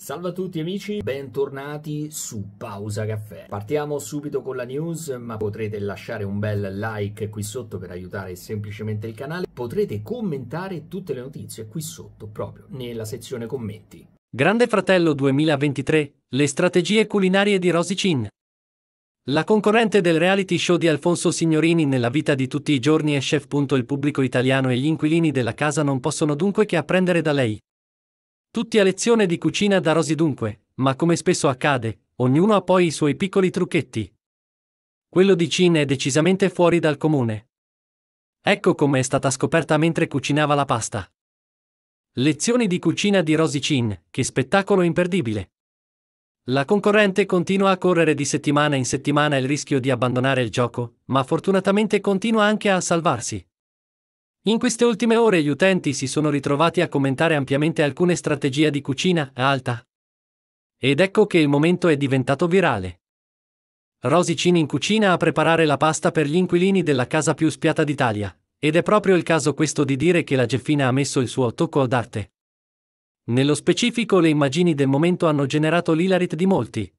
Salve a tutti amici, bentornati su Pausa Caffè. Partiamo subito con la news, ma potrete lasciare un bel like qui sotto per aiutare semplicemente il canale. Potrete commentare tutte le notizie qui sotto, proprio nella sezione commenti. Grande Fratello 2023, le strategie culinarie di Rosy Chin. La concorrente del reality show di Alfonso Signorini nella vita di tutti i giorni è chef. Il pubblico italiano e gli inquilini della casa non possono dunque che apprendere da lei. Tutti a lezione di cucina da Rosy dunque, ma come spesso accade, ognuno ha poi i suoi piccoli trucchetti. Quello di Cin è decisamente fuori dal comune. Ecco come è stata scoperta mentre cucinava la pasta. Lezioni di cucina di Rosy Cin, che spettacolo imperdibile. La concorrente continua a correre di settimana in settimana il rischio di abbandonare il gioco, ma fortunatamente continua anche a salvarsi. In queste ultime ore gli utenti si sono ritrovati a commentare ampiamente alcune strategie di cucina alta. Ed ecco che il momento è diventato virale. Rosicini in cucina a preparare la pasta per gli inquilini della casa più spiata d'Italia, ed è proprio il caso questo di dire che la Geffina ha messo il suo tocco d'arte. Nello specifico le immagini del momento hanno generato l'ilarit di molti.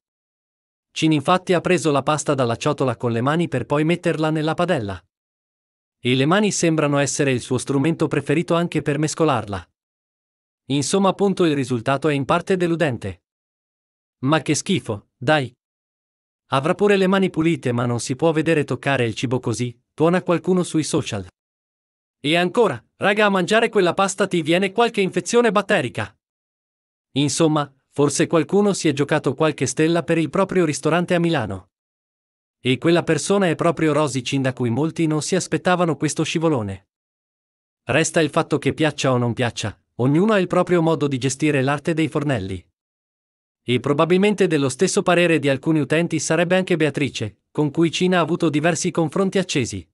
Cin infatti ha preso la pasta dalla ciotola con le mani per poi metterla nella padella. E le mani sembrano essere il suo strumento preferito anche per mescolarla. Insomma, appunto, il risultato è in parte deludente. Ma che schifo, dai! Avrà pure le mani pulite, ma non si può vedere toccare il cibo così, tuona qualcuno sui social. E ancora, raga, a mangiare quella pasta ti viene qualche infezione batterica. Insomma, forse qualcuno si è giocato qualche stella per il proprio ristorante a Milano. E quella persona è proprio Rosy Chin da cui molti non si aspettavano questo scivolone. Resta il fatto che piaccia o non piaccia, ognuno ha il proprio modo di gestire l'arte dei fornelli. E probabilmente dello stesso parere di alcuni utenti sarebbe anche Beatrice, con cui Chin ha avuto diversi confronti accesi.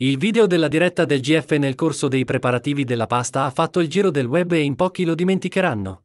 Il video della diretta del GF nel corso dei preparativi della pasta ha fatto il giro del web e in pochi lo dimenticheranno.